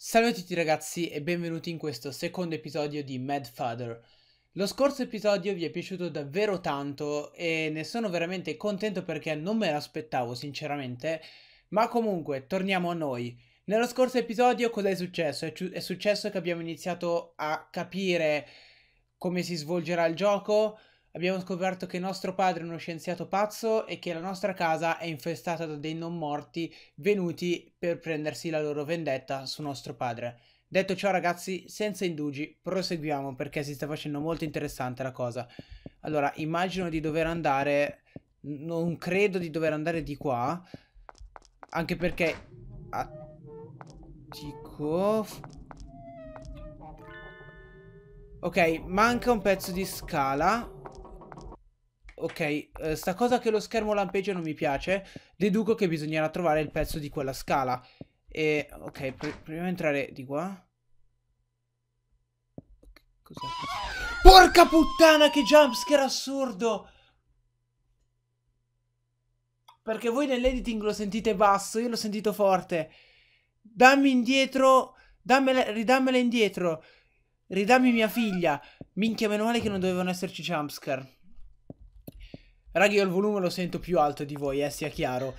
Salve a tutti ragazzi e benvenuti in questo secondo episodio di Mad Father. Lo scorso episodio vi è piaciuto davvero tanto e ne sono veramente contento perché non me l'aspettavo sinceramente, ma comunque torniamo a noi. Nello scorso episodio cosa è successo? È, è successo che abbiamo iniziato a capire come si svolgerà il gioco, Abbiamo scoperto che nostro padre è uno scienziato pazzo e che la nostra casa è infestata da dei non morti venuti per prendersi la loro vendetta su nostro padre. Detto ciò ragazzi, senza indugi, proseguiamo perché si sta facendo molto interessante la cosa. Allora, immagino di dover andare... Non credo di dover andare di qua. Anche perché... Attico... Ah, ok, manca un pezzo di scala. Ok, eh, sta cosa che lo schermo lampeggia non mi piace, deduco che bisognerà trovare il pezzo di quella scala. E, ok, pr proviamo a entrare di qua. Cos'è? Porca puttana, che jumpscare assurdo! Perché voi nell'editing lo sentite basso, io l'ho sentito forte. Dammi indietro, dammela, ridammela indietro. Ridammi mia figlia. Minchia, meno male che non dovevano esserci jumpscare. Ragazzi, io il volume lo sento più alto di voi, eh, sia chiaro.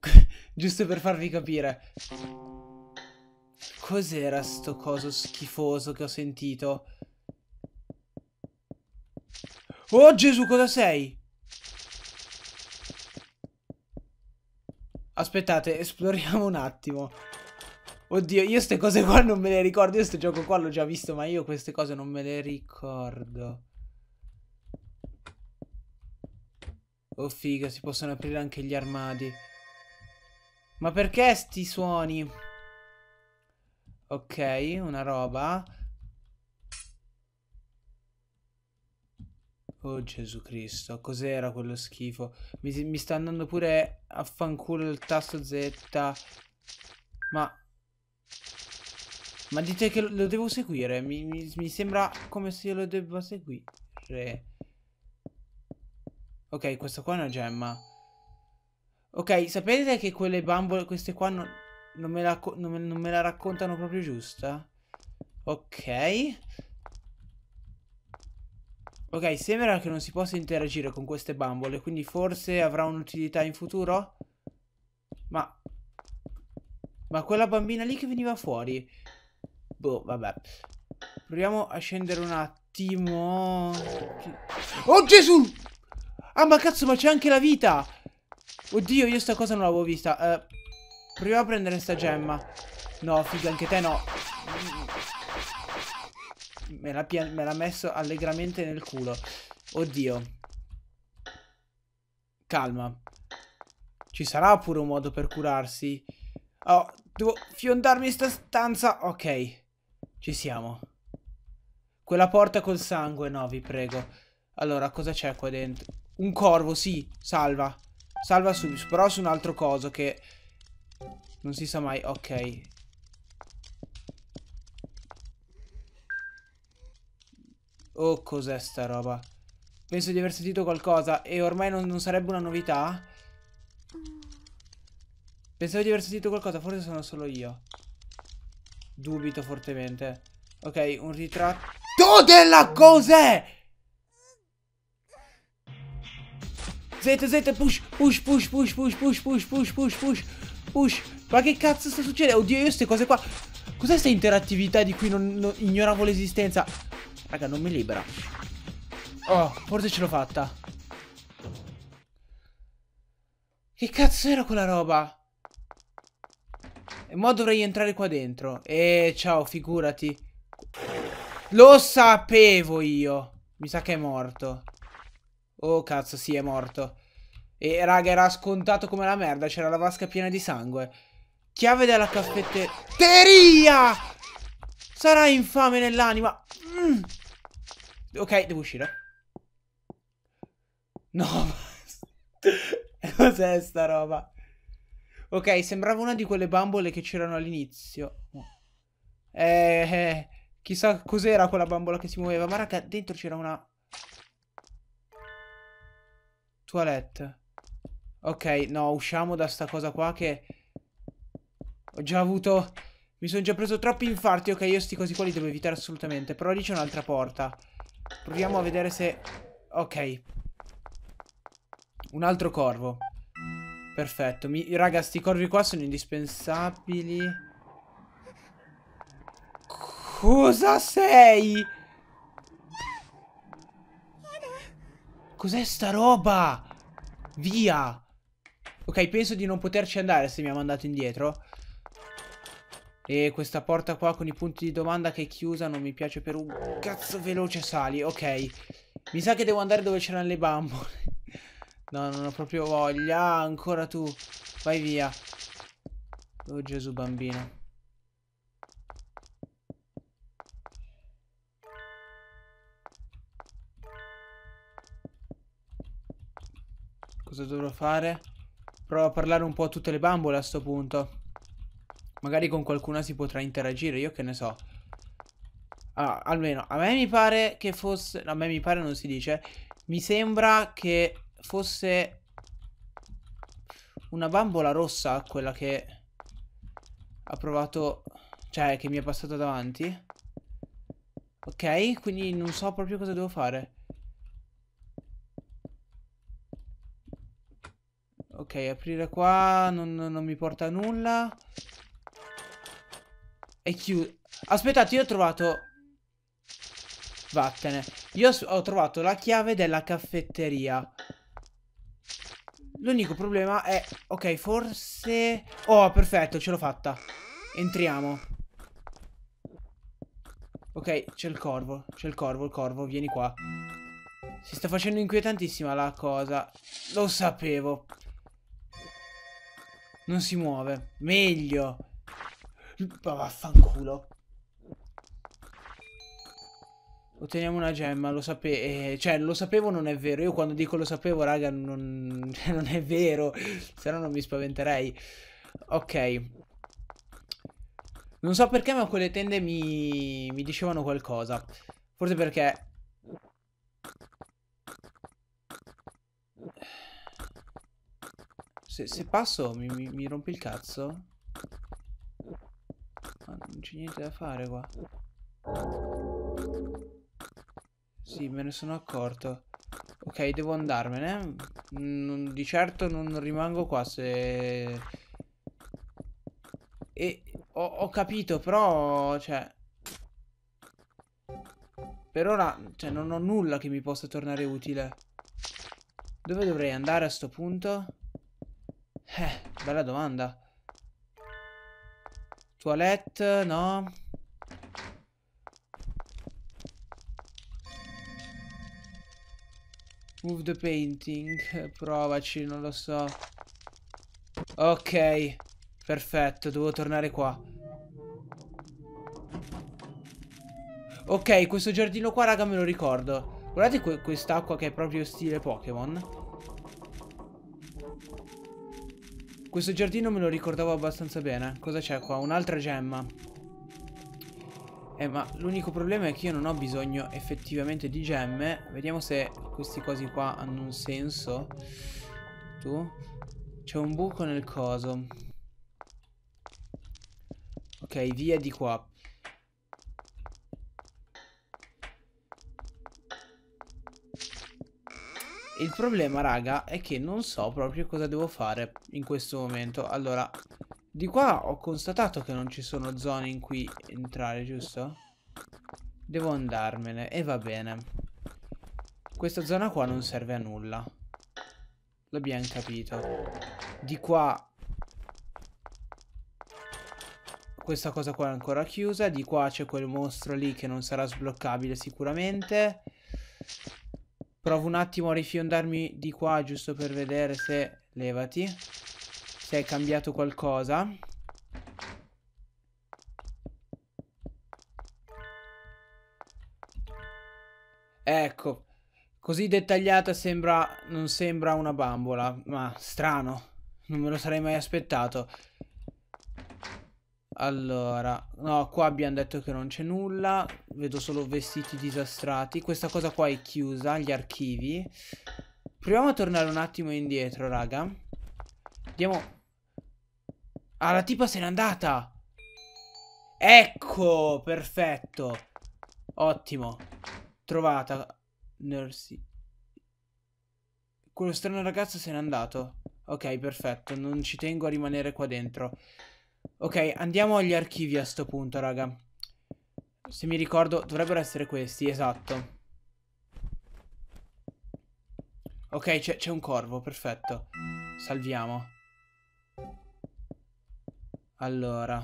Giusto per farvi capire. Cos'era sto coso schifoso che ho sentito? Oh Gesù, cosa sei? Aspettate, esploriamo un attimo. Oddio, io queste cose qua non me le ricordo. Io sto gioco qua l'ho già visto, ma io queste cose non me le ricordo. Oh figa, si possono aprire anche gli armadi. Ma perché sti suoni? Ok, una roba. Oh Gesù Cristo, cos'era quello schifo? Mi, mi, sta andando pure a fanculo il tasto Z. Ma... Ma dite che lo, lo devo seguire? Mi, mi, mi sembra come se io lo debba seguire. Ok, questo qua è una gemma. Ok, sapete che quelle bambole, queste qua non, non, me, la, non, me, non me la raccontano proprio giusta? Ok. Ok, sembra che non si possa interagire con queste bambole, quindi forse avrà un'utilità in futuro? Ma... Ma quella bambina lì che veniva fuori... Boh, vabbè. Proviamo a scendere un attimo... Oh Gesù! Ah, ma cazzo, ma c'è anche la vita! Oddio, io sta cosa non l'avevo vista. Eh, proviamo a prendere sta gemma. No, figa, anche te no. Me l'ha messo allegramente nel culo. Oddio. Calma. Ci sarà pure un modo per curarsi. Oh, devo fiondarmi in sta stanza. Ok. Ci siamo. Quella porta col sangue, no, vi prego. Allora, cosa c'è qua dentro? Un corvo, sì, salva. Salva subito, però su un altro coso che... Non si sa mai, ok. Oh, cos'è sta roba? Penso di aver sentito qualcosa e ormai non, non sarebbe una novità. Pensavo di aver sentito qualcosa, forse sono solo io. Dubito fortemente. Ok, un ritratto della cos'è? Z, Z, push, push, push, push, push, push, push, push, push, push, push. Ma che cazzo sta succedendo? Oddio, io queste cose qua. Cos'è questa interattività di cui non, non ignoravo l'esistenza? Raga, non mi libera. Oh, forse ce l'ho fatta. Che cazzo era quella roba? E mo dovrei entrare qua dentro. Eh, ciao, figurati. Lo sapevo io. Mi sa che è morto. Oh cazzo, sì, è morto. E raga, era scontato come la merda, c'era la vasca piena di sangue. Chiave della caffetteria! Sarà infame nell'anima. Mm. Ok, devo uscire. No, cos'è sta roba? Ok, sembrava una di quelle bambole che c'erano all'inizio. Eh, eh, chissà cos'era quella bambola che si muoveva. Ma raga, dentro c'era una... Toilette. Ok, no, usciamo da sta cosa qua che... Ho già avuto... Mi sono già preso troppi infarti. Ok, io sti cosi qua li devo evitare assolutamente. Però lì c'è un'altra porta. Proviamo a vedere se... Ok. Un altro corvo. Perfetto. Mi... Raga, sti corvi qua sono indispensabili. Cosa sei? Cos'è sta roba? Via! Ok, penso di non poterci andare se mi ha mandato indietro. E questa porta qua con i punti di domanda che è chiusa non mi piace per un cazzo veloce sali. Ok, mi sa che devo andare dove c'erano le bambole. no, non ho proprio voglia. Ah, ancora tu. Vai via. Oh Gesù bambino. Cosa dovrò fare? Provo a parlare un po' a tutte le bambole a sto punto. Magari con qualcuna si potrà interagire, io che ne so. Ah, almeno a me mi pare che fosse... No, a me mi pare non si dice. Mi sembra che fosse una bambola rossa quella che ha provato... Cioè, che mi è passata davanti. Ok, quindi non so proprio cosa devo fare. aprire qua non, non mi porta a nulla. E chiudo. Aspettate, io ho trovato... Vattene. Io ho trovato la chiave della caffetteria. L'unico problema è... Ok, forse... Oh, perfetto, ce l'ho fatta. Entriamo. Ok, c'è il corvo. C'è il corvo, il corvo, vieni qua. Si sta facendo inquietantissima la cosa. Lo sapevo. Non si muove. Meglio. Ma vaffanculo. Otteniamo una gemma, lo sapevo. Eh, cioè, lo sapevo non è vero. Io quando dico lo sapevo, raga, non, non è vero. Se no non mi spaventerei. Ok. Non so perché, ma quelle tende mi, mi dicevano qualcosa. Forse perché Se, se passo mi, mi, mi rompi il cazzo? Ma non c'è niente da fare qua. Sì, me ne sono accorto. Ok, devo andarmene. Non, di certo non rimango qua se... E ho, ho capito, però... Cioè... Per ora, cioè, non ho nulla che mi possa tornare utile. Dove dovrei andare a sto punto? Bella domanda. Toilette, no. Move the painting. Provaci, non lo so. Ok. Perfetto, devo tornare qua. Ok, questo giardino qua, raga, me lo ricordo. Guardate que quest'acqua che è proprio stile Pokémon. Questo giardino me lo ricordavo abbastanza bene. Cosa c'è qua? Un'altra gemma. Eh, ma l'unico problema è che io non ho bisogno effettivamente di gemme. Vediamo se questi cosi qua hanno un senso. Tu. C'è un buco nel coso. Ok, via di qua. il problema, raga, è che non so proprio cosa devo fare in questo momento. Allora, di qua ho constatato che non ci sono zone in cui entrare, giusto? Devo andarmene, e va bene. Questa zona qua non serve a nulla. L'abbiamo capito. Di qua... Questa cosa qua è ancora chiusa. Di qua c'è quel mostro lì che non sarà sbloccabile sicuramente. Provo un attimo a rifiondarmi di qua giusto per vedere se... Levati. Se è cambiato qualcosa. Ecco. Così dettagliata sembra... Non sembra una bambola. Ma strano. Non me lo sarei mai aspettato. Allora, no, qua abbiamo detto che non c'è nulla, vedo solo vestiti disastrati. Questa cosa qua è chiusa, gli archivi. Proviamo a tornare un attimo indietro, raga. Andiamo... Ah, la tipa se n'è andata! Ecco, perfetto. Ottimo. Trovata. Nursi. Quello strano ragazzo se n'è andato. Ok, perfetto. Non ci tengo a rimanere qua dentro. Ok, andiamo agli archivi a sto punto, raga. Se mi ricordo, dovrebbero essere questi, esatto. Ok, c'è un corvo, perfetto. Salviamo. Allora.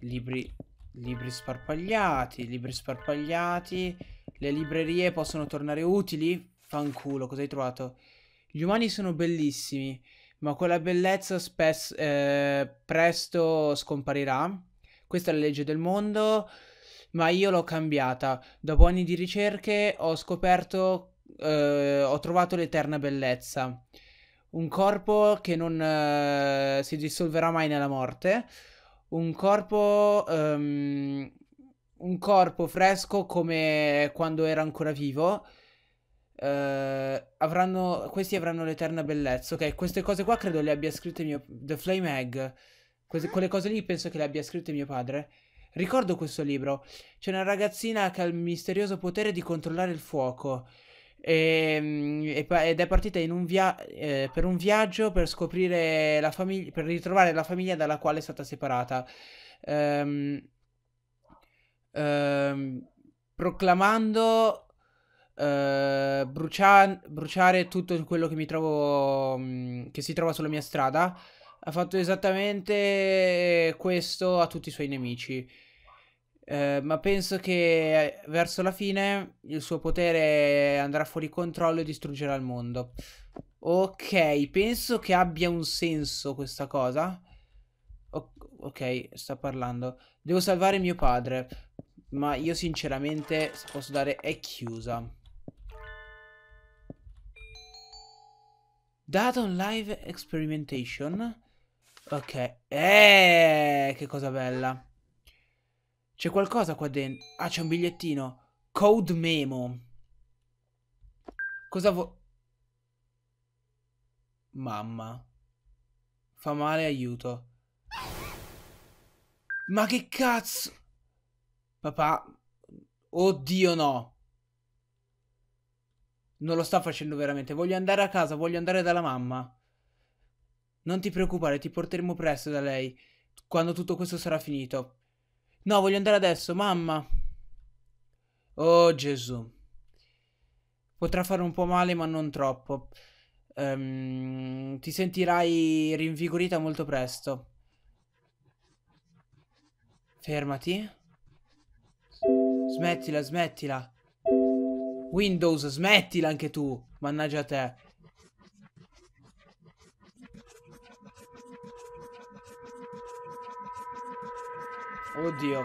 Libri, libri sparpagliati, libri sparpagliati. Le librerie possono tornare utili? Fanculo, cosa hai trovato? Gli umani sono bellissimi ma quella bellezza spes- eh, presto scomparirà. Questa è la legge del mondo, ma io l'ho cambiata. Dopo anni di ricerche ho scoperto, eh, ho trovato l'eterna bellezza. Un corpo che non eh, si dissolverà mai nella morte, un corpo, um, un corpo fresco come quando era ancora vivo eh, avranno, questi avranno l'eterna bellezza. Ok, queste cose qua credo le abbia scritte mio... The Flame Egg. Queste, quelle cose lì penso che le abbia scritte mio padre. Ricordo questo libro. C'è una ragazzina che ha il misterioso potere di controllare il fuoco. Ehm, e, ed è partita un via- eh, per un viaggio per scoprire la famiglia, per ritrovare la famiglia dalla quale è stata separata. Ehm, ehm, proclamando uh, bruciare tutto quello che mi trovo, mh, mm, che si trova sulla mia strada, ha fatto esattamente questo a tutti i suoi nemici. Uh, ma penso che eh, verso la fine il suo potere andrà fuori controllo e distruggerà il mondo. Ok, penso che abbia un senso questa cosa. O ok, sta parlando. Devo salvare mio padre. Ma io sinceramente, se posso dare, è chiusa. Data on live experimentation. Ok. Eh, che cosa bella. C'è qualcosa qua dentro. Ah, c'è un bigliettino. Code memo. Cosa vuoi? Mamma. Fa male, aiuto. Ma che cazzo? Papà. Oddio no non lo sta facendo veramente. Voglio andare a casa, voglio andare dalla mamma. Non ti preoccupare, ti porteremo presto da lei, quando tutto questo sarà finito. No, voglio andare adesso, mamma. Oh Gesù. Potrà fare un po' male, ma non troppo. Um, ti sentirai rinvigorita molto presto. Fermati. Smettila, smettila. Windows, smettila anche tu. Mannaggia te. Oddio.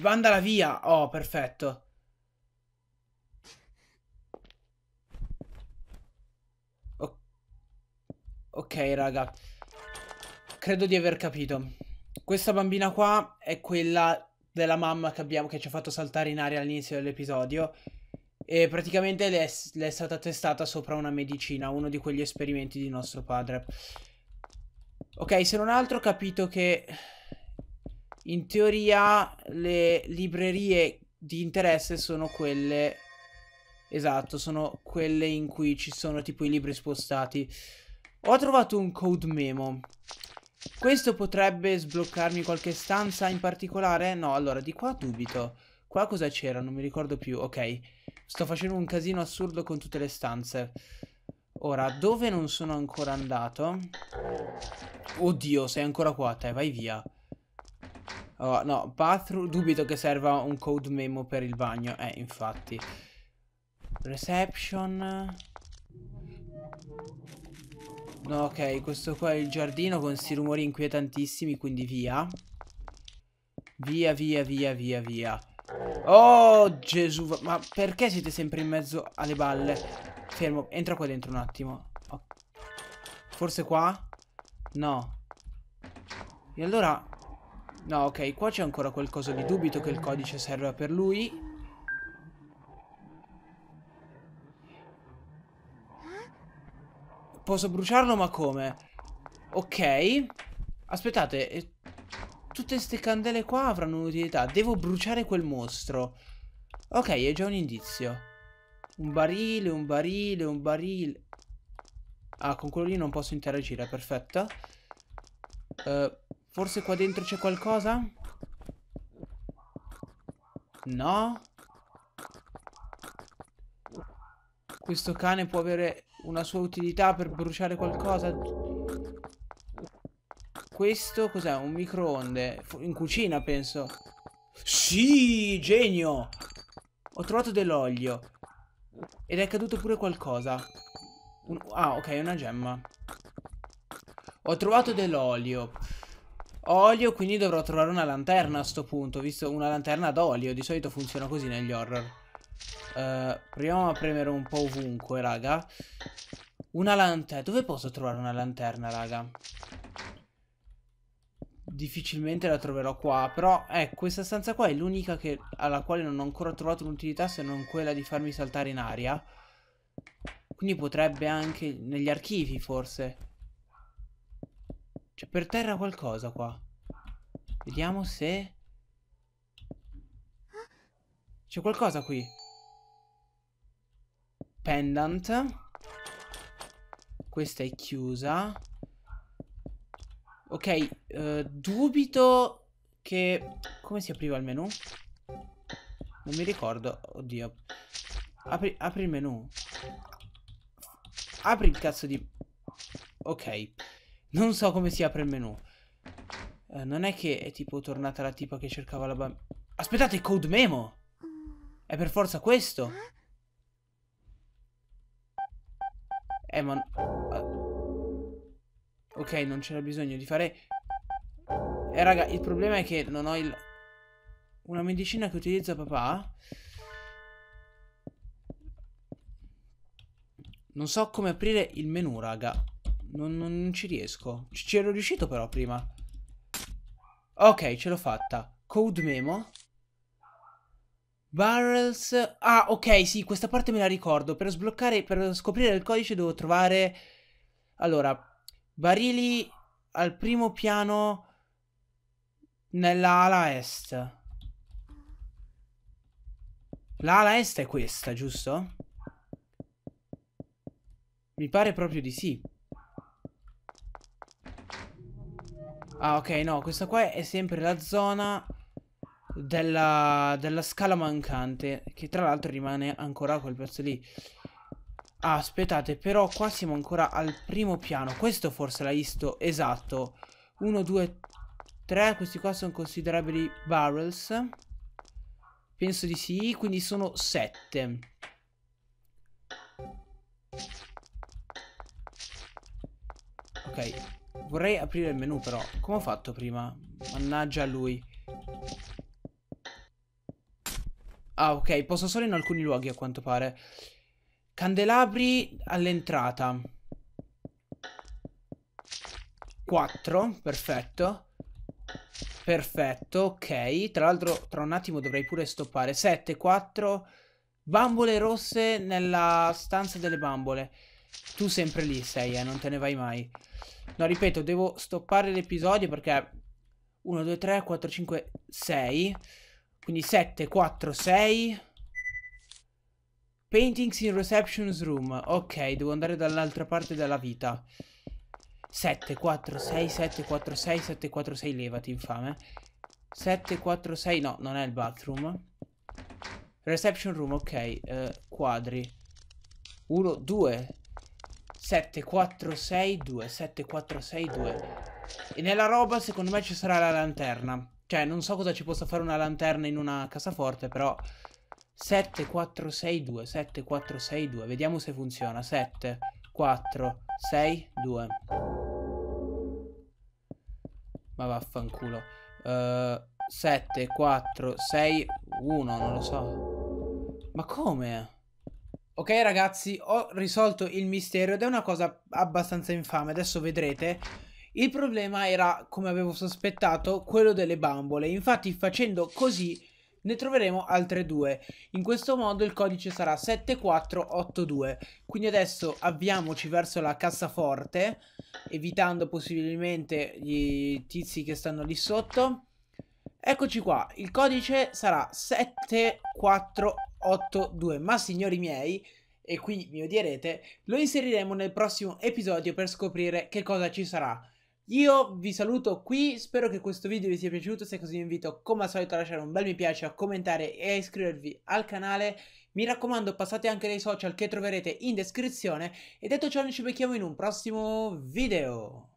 Vandala via. Oh, perfetto. O ok, raga. Credo di aver capito. Questa bambina qua è quella della mamma che, abbiamo, che ci ha fatto saltare in aria all'inizio dell'episodio. E praticamente le è, le è stata testata sopra una medicina, uno di quegli esperimenti di nostro padre. Ok, se non altro ho capito che in teoria le librerie di interesse sono quelle... Esatto, sono quelle in cui ci sono tipo i libri spostati. Ho trovato un code memo. Questo potrebbe sbloccarmi qualche stanza in particolare? No, allora, di qua dubito. Qua cosa c'era? Non mi ricordo più. Ok, sto facendo un casino assurdo con tutte le stanze. Ora, dove non sono ancora andato? Oddio, sei ancora qua, te, vai via. Oh, no, bathroom, dubito che serva un code memo per il bagno. Eh, infatti. Reception. No, ok, questo qua è il giardino con sti rumori inquietantissimi, quindi via. Via, via, via, via, via. Oh, Gesù, ma perché siete sempre in mezzo alle balle? Fermo, entra qua dentro un attimo. Forse qua? No. E allora... No, ok, qua c'è ancora qualcosa di dubito che il codice serva per lui. Posso bruciarlo, ma come? Ok. Aspettate. Eh, tutte queste candele qua avranno un'utilità. Devo bruciare quel mostro. Ok, è già un indizio. Un barile, un barile, un barile. Ah, con quello lì non posso interagire, perfetto. Uh, forse qua dentro c'è qualcosa? No. Questo cane può avere una sua utilità per bruciare qualcosa? Questo cos'è? Un microonde? In cucina, penso. Sì, genio! Ho trovato dell'olio. Ed è caduto pure qualcosa. Un... Ah, ok, una gemma. Ho trovato dell'olio. Olio, quindi dovrò trovare una lanterna a sto punto, visto una lanterna d'olio. Di solito funziona così negli horror. Eh, proviamo a premere un po' ovunque, raga. Una lanterna. Dove posso trovare una lanterna, raga? Difficilmente la troverò qua. Però, eh, questa stanza qua è l'unica alla quale non ho ancora trovato un'utilità se non quella di farmi saltare in aria. Quindi potrebbe anche negli archivi, forse. C'è per terra qualcosa qua. Vediamo se... C'è qualcosa qui pendant. Questa è chiusa. Ok, eh, dubito che... Come si apriva il menu? Non mi ricordo. Oddio. Apri, apri il menu. Apri il cazzo di... Ok. Non so come si apre il menu. Eh, non è che è tipo tornata la tipa che cercava la bambina. Aspettate, code memo! È per forza questo. Eh, ma... Ah. Ok, non c'era bisogno di fare... Eh, raga, il problema è che non ho il... Una medicina che utilizza papà... Non so come aprire il menu, raga. Non, non, non ci riesco. Ci ero riuscito però prima. Ok, ce l'ho fatta. Code memo. Barrels... Ah, ok, sì, questa parte me la ricordo. Per sbloccare, per scoprire il codice devo trovare... Allora, barili al primo piano nella ala est. L'ala est è questa, giusto? Mi pare proprio di sì. Ah, ok, no, questa qua è sempre la zona della, della scala mancante che tra l'altro rimane ancora quel pezzo lì ah, aspettate però qua siamo ancora al primo piano questo forse l'ha visto esatto 1 2 3 questi qua sono considerabili barrels penso di sì quindi sono 7 ok vorrei aprire il menu però come ho fatto prima mannaggia lui Ah, ok, posso solo in alcuni luoghi a quanto pare. Candelabri all'entrata. 4, perfetto. Perfetto, ok. Tra l'altro, tra un attimo dovrei pure stoppare. 7, 4. Bambole rosse nella stanza delle bambole. Tu sempre lì sei, eh, non te ne vai mai. No, ripeto, devo stoppare l'episodio perché... 1, 2, 3, 4, 5, 6... Quindi 7, 4, 6. Paintings in Reception's Room. Ok, devo andare dall'altra parte della vita. 7, 4, 6, 7, 4, 6, 7, 4, 6, levati, infame. 7, 4, 6, no, non è il bathroom. Reception room, ok. Uh, quadri. 1, 2, 7, 4, 6, 2, 7, 4, 6, 2. E nella roba secondo me ci sarà la lanterna. Cioè, non so cosa ci possa fare una lanterna in una cassaforte, però... 7, 4, 6, 2, 7, 4, 6, 2. Vediamo se funziona. 7, 4, 6, 2. Ma vaffanculo. Uh, 7, 4, 6, 1, non lo so. Ma come? Ok ragazzi, ho risolto il mistero ed è una cosa abbastanza infame, adesso vedrete il problema era, come avevo sospettato, quello delle bambole. Infatti facendo così ne troveremo altre due. In questo modo il codice sarà 7482. Quindi adesso avviamoci verso la cassaforte, evitando possibilmente i tizi che stanno lì sotto. Eccoci qua, il codice sarà 7482, ma signori miei, e qui mi odierete, lo inseriremo nel prossimo episodio per scoprire che cosa ci sarà. Io vi saluto qui, spero che questo video vi sia piaciuto, se così vi invito come al solito a lasciare un bel mi piace, a commentare e a iscrivervi al canale. Mi raccomando passate anche nei social che troverete in descrizione e detto ciò noi ci becchiamo in un prossimo video.